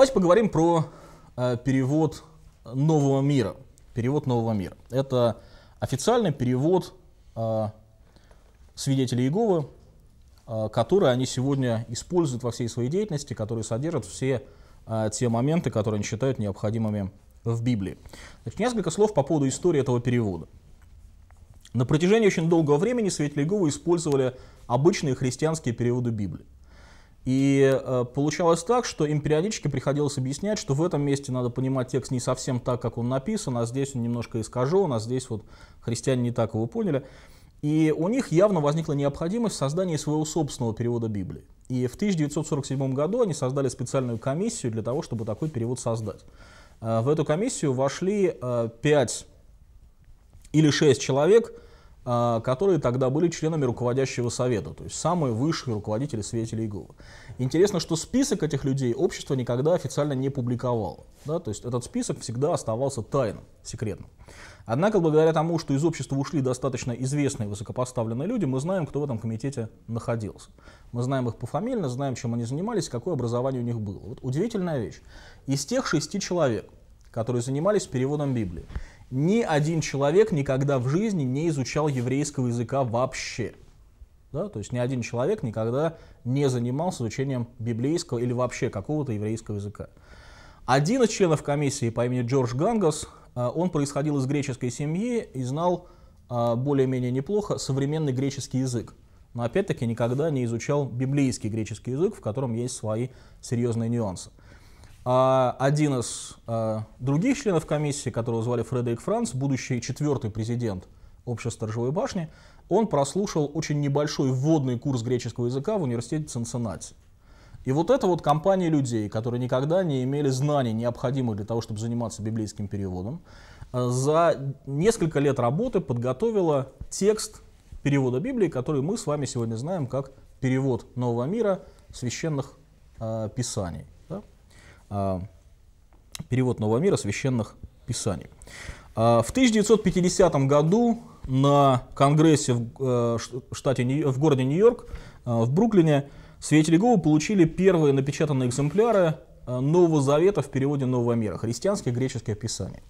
Давайте поговорим про э, перевод нового мира. Перевод нового мира. Это официальный перевод э, свидетелей Иеговы, э, который они сегодня используют во всей своей деятельности, который содержит все э, те моменты, которые они считают необходимыми в Библии. Значит, несколько слов по поводу истории этого перевода. На протяжении очень долгого времени свидетели Иеговы использовали обычные христианские переводы Библии. И э, получалось так, что им периодически приходилось объяснять, что в этом месте надо понимать текст не совсем так, как он написан, а здесь он немножко искажен, а здесь вот христиане не так его поняли. И у них явно возникла необходимость в создании своего собственного перевода Библии. И в 1947 году они создали специальную комиссию для того, чтобы такой перевод создать. Э, в эту комиссию вошли э, 5 или 6 человек, а, которые тогда были членами руководящего совета, то есть самые высшие руководители Светили Иглова. Интересно, что список этих людей общество никогда официально не публиковало. Да? То есть этот список всегда оставался тайным, секретным. Однако, благодаря тому, что из общества ушли достаточно известные высокопоставленные люди, мы знаем, кто в этом комитете находился. Мы знаем их пофамильно, знаем, чем они занимались, какое образование у них было. Вот удивительная вещь. Из тех шести человек, которые занимались переводом Библии, ни один человек никогда в жизни не изучал еврейского языка вообще. Да? То есть ни один человек никогда не занимался изучением библейского или вообще какого-то еврейского языка. Один из членов комиссии по имени Джордж Гангас, э, он происходил из греческой семьи и знал э, более-менее неплохо современный греческий язык. Но опять-таки никогда не изучал библейский греческий язык, в котором есть свои серьезные нюансы. А один из а, других членов комиссии, которого звали Фредерик Франц, будущий четвертый президент общества Сторожевой башни, он прослушал очень небольшой вводный курс греческого языка в университете Цинциннати. И вот эта вот компания людей, которые никогда не имели знаний, необходимых для того, чтобы заниматься библейским переводом, э, за несколько лет работы подготовила текст перевода Библии, который мы с вами сегодня знаем как перевод Нового мира священных э, писаний. А, перевод Нового мира священных писаний. А, в 1950 году на конгрессе в, э, штате, в городе Нью-Йорк, а, в Бруклине, свидетели Гоу получили первые напечатанные экземпляры Нового Завета в переводе Нового мира, христианское греческое писание.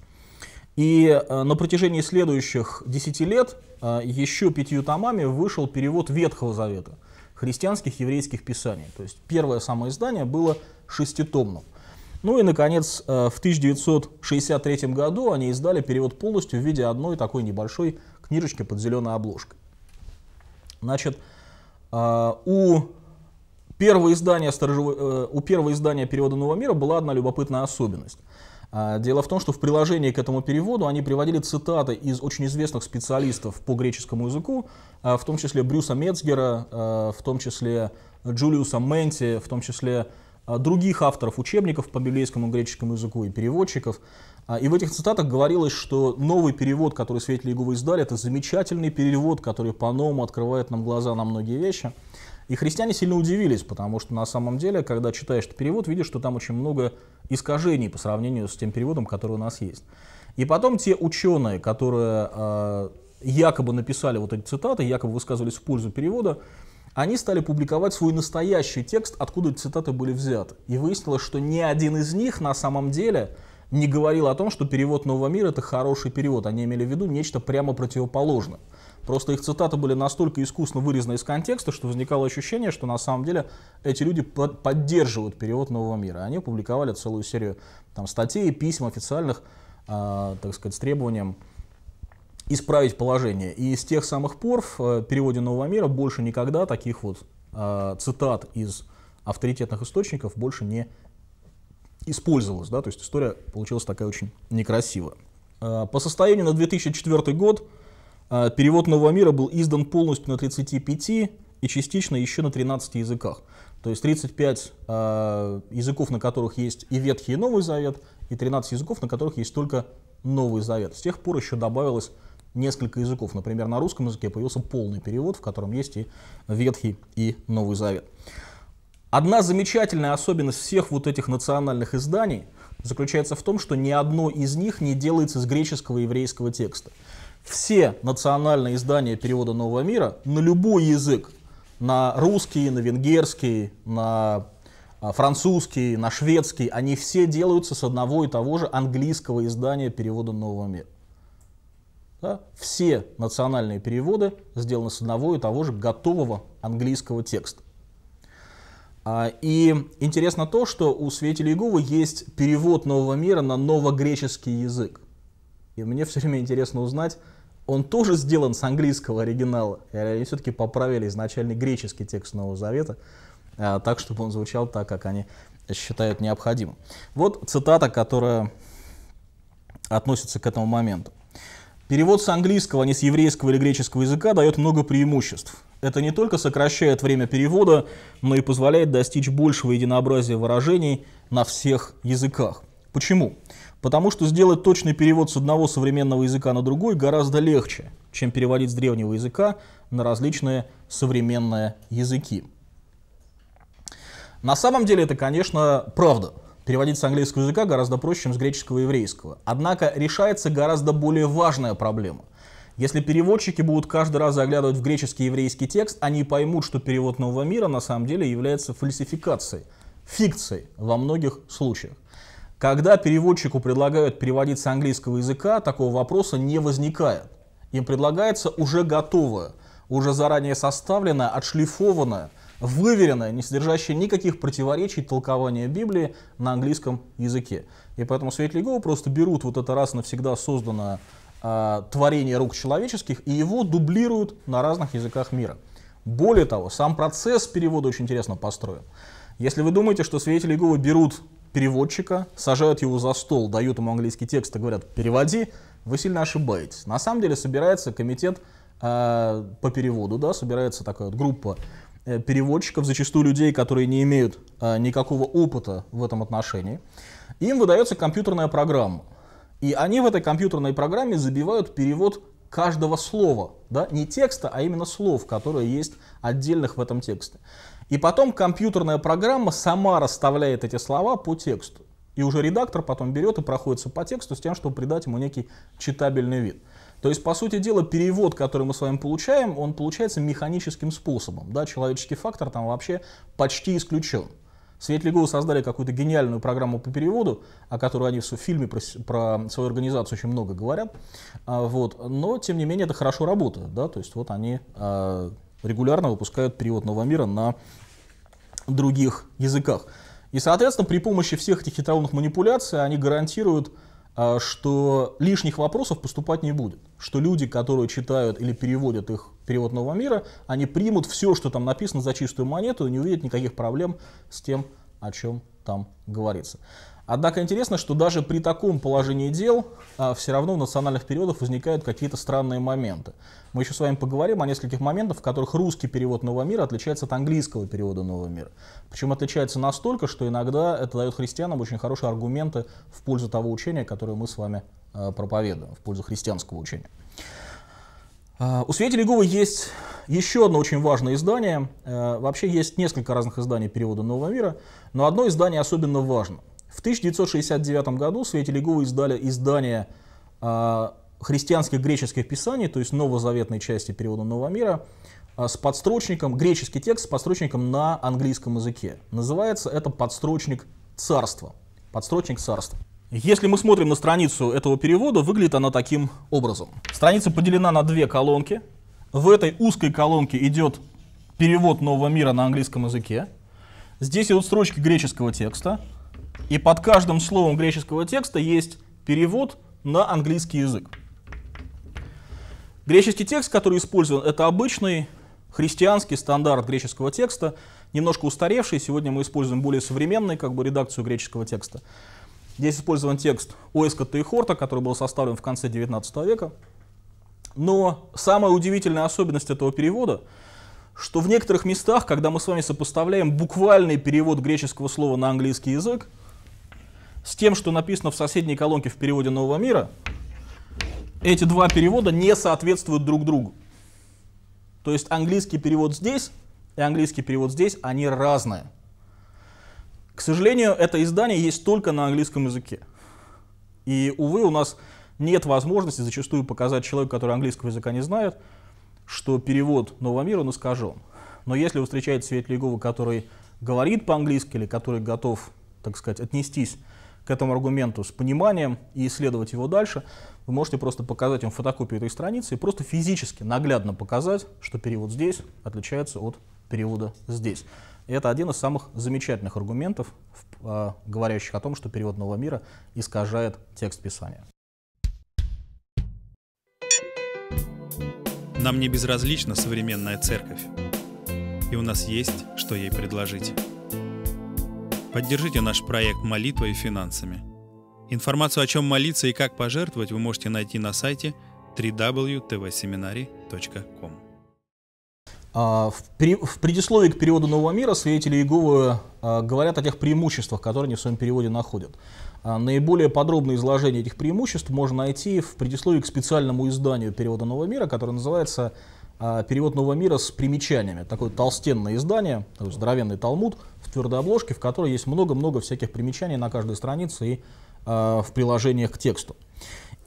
И на протяжении следующих 10 лет еще пятью томами вышел перевод Ветхого Завета, христианских еврейских писаний. То есть первое самое издание было шеститомным. Ну и, наконец, э, в 1963 году они издали перевод полностью в виде одной такой небольшой книжечки под зеленой обложкой. Значит, э, у первого издания, э, у первого издания перевода «Нового мира» была одна любопытная особенность. Дело в том, что в приложении к этому переводу они приводили цитаты из очень известных специалистов по греческому языку, в том числе Брюса Мецгера, в том числе Джулиуса Менти, в том числе а, других авторов учебников по библейскому и греческому языку и переводчиков. А, и в этих цитатах говорилось, что новый перевод, который свидетели Иеговы издали, это замечательный перевод, который по-новому открывает нам глаза на многие вещи. И христиане сильно удивились, потому что на самом деле, когда читаешь этот перевод, видишь, что там очень много искажений по сравнению с тем переводом, который у нас есть. И потом те ученые, которые э, якобы написали вот эти цитаты, якобы высказывались в пользу перевода, они стали публиковать свой настоящий текст, откуда цитаты были взяты. И выяснилось, что ни один из них на самом деле не говорил о том, что перевод «Нового мира» — это хороший перевод. Они имели в виду нечто прямо противоположное. Просто их цитаты были настолько искусно вырезаны из контекста, что возникало ощущение, что на самом деле эти люди под поддерживают перевод «Нового мира». Они опубликовали целую серию там, статей, писем официальных, э, так сказать, с требованием исправить положение. И с тех самых пор в э, переводе «Нового мира» больше никогда таких вот э, цитат из авторитетных источников больше не использовалось. Да? То есть история получилась такая очень некрасивая. Э, по состоянию на 2004 год перевод «Нового мира» был издан полностью на 35 и частично еще на 13 языках. То есть 35 языков, на которых есть и Ветхий, и Новый Завет, и 13 языков, на которых есть только Новый Завет. С тех пор еще добавилось несколько языков. Например, на русском языке появился полный перевод, в котором есть и Ветхий, и Новый Завет. Одна замечательная особенность всех вот этих национальных изданий заключается в том, что ни одно из них не делается из греческого и еврейского текста. Все национальные издания перевода Нового мира на любой язык, на русский, на венгерский, на а, французский, на шведский, они все делаются с одного и того же английского издания перевода Нового мира. Да? Все национальные переводы сделаны с одного и того же готового английского текста. А, и интересно то, что у Свети Легувы есть перевод Нового мира на новогреческий язык. И мне все время интересно узнать, он тоже сделан с английского оригинала, или они все-таки поправили изначальный греческий текст Нового Завета, а, так, чтобы он звучал так, как они считают необходимым. Вот цитата, которая относится к этому моменту. Перевод с английского, а не с еврейского или греческого языка дает много преимуществ. Это не только сокращает время перевода, но и позволяет достичь большего единообразия выражений на всех языках. Почему? Потому что сделать точный перевод с одного современного языка на другой гораздо легче, чем переводить с древнего языка на различные современные языки. На самом деле это, конечно, правда переводить с английского языка гораздо проще, чем с греческого и еврейского. Однако решается гораздо более важная проблема. Если переводчики будут каждый раз заглядывать в греческий и еврейский текст, они поймут, что перевод нового мира на самом деле является фальсификацией, фикцией во многих случаях. Когда переводчику предлагают переводить с английского языка, такого вопроса не возникает. Им предлагается уже готовое, уже заранее составленное, отшлифованное, выверенное, не содержащее никаких противоречий толкование Библии на английском языке. И поэтому свидетели Иеговы просто берут вот это раз навсегда созданное э, а, творение рук человеческих и его дублируют на разных языках мира. Более того, сам процесс перевода очень интересно построен. Если вы думаете, что свидетели Иеговы берут переводчика, сажают его за стол, дают ему английский текст и говорят «переводи», вы сильно ошибаетесь. На самом деле собирается комитет э, по переводу, да, собирается такая вот группа Э, переводчиков, зачастую людей, которые не имеют э, никакого опыта в этом отношении, им выдается компьютерная программа. И они в этой компьютерной программе забивают перевод каждого слова, да, не текста, а именно слов, которые есть отдельных в этом тексте. И потом компьютерная программа сама расставляет эти слова по тексту. И уже редактор потом берет и проходится по тексту с тем, чтобы придать ему некий читабельный вид. То есть, по сути дела, перевод, который мы с вами получаем, он получается механическим способом. Да? Человеческий фактор там вообще почти исключен. Светлиговы создали какую-то гениальную программу по переводу, о которой они в фильме про, про свою организацию очень много говорят. А, вот. Но, тем не менее, это хорошо работает. Да? То есть, вот они а, регулярно выпускают перевод «Нового мира» на других языках. И, соответственно, при помощи всех этих хитроумных манипуляций они гарантируют а, что лишних вопросов поступать не будет, что люди, которые читают или переводят их перевод нового мира, они примут все, что там написано за чистую монету и не увидят никаких проблем с тем, о чем там говорится. Однако интересно, что даже при таком положении дел а, все равно в национальных периодов возникают какие-то странные моменты. Мы еще с вами поговорим о нескольких моментах, в которых русский перевод «Нового мира» отличается от английского перевода «Нового мира». Причем отличается настолько, что иногда это дает христианам очень хорошие аргументы в пользу того учения, которое мы с вами а, проповедуем, в пользу христианского учения. А, у свидетелей Гувы есть еще одно очень важное издание. Э, вообще есть несколько разных изданий перевода «Нового мира», но одно издание особенно важно. В 1969 году свидетели Гувы издали издание а, христианских греческих писаний, то есть новозаветной части перевода «Нового мира», а, с подстрочником, греческий текст с подстрочником на английском языке. Называется это подстрочник царства. Подстрочник царства. Если мы смотрим на страницу этого перевода, выглядит она таким образом. Страница поделена на две колонки. В этой узкой колонке идет перевод нового мира на английском языке. Здесь идут строчки греческого текста. И под каждым словом греческого текста есть перевод на английский язык. Греческий текст, который использован, это обычный христианский стандарт греческого текста, немножко устаревший. Сегодня мы используем более современную как бы, редакцию греческого текста. Здесь использован текст Оэскота и Хорта, который был составлен в конце XIX века. Но самая удивительная особенность этого перевода, что в некоторых местах, когда мы с вами сопоставляем буквальный перевод греческого слова на английский язык с тем, что написано в соседней колонке в переводе «Нового мира», эти два перевода не соответствуют друг другу. То есть английский перевод здесь и английский перевод здесь, они разные. К сожалению, это издание есть только на английском языке. И, увы, у нас нет возможности зачастую показать человеку, который английского языка не знает, что перевод «Нового мира» он искажен. Но если вы встречаете Светлия Егова, который говорит по-английски или который готов, так сказать, отнестись к этому аргументу с пониманием и исследовать его дальше, вы можете просто показать им фотокопию этой страницы и просто физически наглядно показать, что перевод здесь отличается от перевода здесь. И это один из самых замечательных аргументов, а, говорящих о том, что перевод нового мира искажает текст Писания. Нам не безразлична современная церковь, и у нас есть, что ей предложить. Поддержите наш проект молитвой и финансами. Информацию о чем молиться и как пожертвовать вы можете найти на сайте www.tvseminary.com. А, в предисловии к переводу Нового мира свидетели Иеговы а, говорят о тех преимуществах, которые они в своем переводе находят. А, наиболее подробное изложение этих преимуществ можно найти в предисловии к специальному изданию перевода Нового мира, которое называется «Перевод Нового мира с примечаниями». Такое толстенное издание, здоровенный талмуд в твердой обложке, в которой есть много-много всяких примечаний на каждой странице и в приложениях к тексту.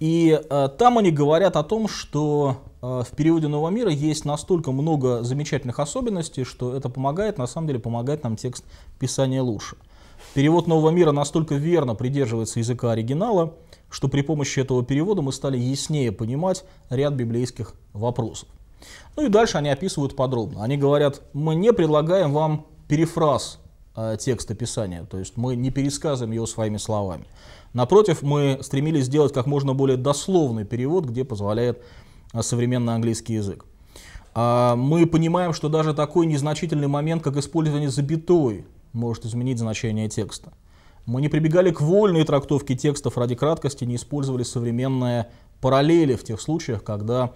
И э, там они говорят о том, что э, в периоде Нового мира есть настолько много замечательных особенностей, что это помогает, на самом деле, помогает нам текст писания лучше. Перевод Нового мира настолько верно придерживается языка оригинала, что при помощи этого перевода мы стали яснее понимать ряд библейских вопросов. Ну и дальше они описывают подробно. Они говорят, мы не предлагаем вам перефраз Э, текста Писания, то есть мы не пересказываем его своими словами. Напротив, мы стремились сделать как можно более дословный перевод, где позволяет э, современный английский язык. А, мы понимаем, что даже такой незначительный момент, как использование запятой, может изменить значение текста. Мы не прибегали к вольной трактовке текстов ради краткости, не использовали современные параллели в тех случаях, когда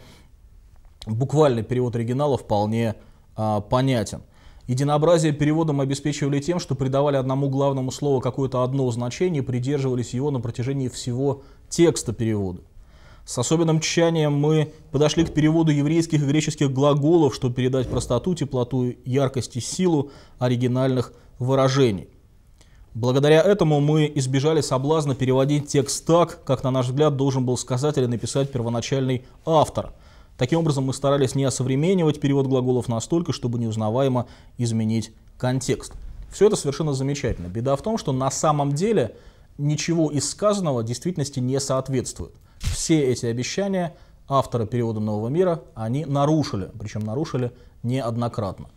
буквальный перевод оригинала вполне а, понятен. Единообразие переводом обеспечивали тем, что придавали одному главному слову какое-то одно значение и придерживались его на протяжении всего текста перевода. С особенным тщанием мы подошли к переводу еврейских и греческих глаголов, чтобы передать простоту, теплоту, яркость и силу оригинальных выражений. Благодаря этому мы избежали соблазна переводить текст так, как, на наш взгляд, должен был сказать или написать первоначальный автор – Таким образом, мы старались не осовременивать перевод глаголов настолько, чтобы неузнаваемо изменить контекст. Все это совершенно замечательно. Беда в том, что на самом деле ничего из сказанного действительности не соответствует. Все эти обещания автора перевода «Нового мира» они нарушили, причем нарушили неоднократно.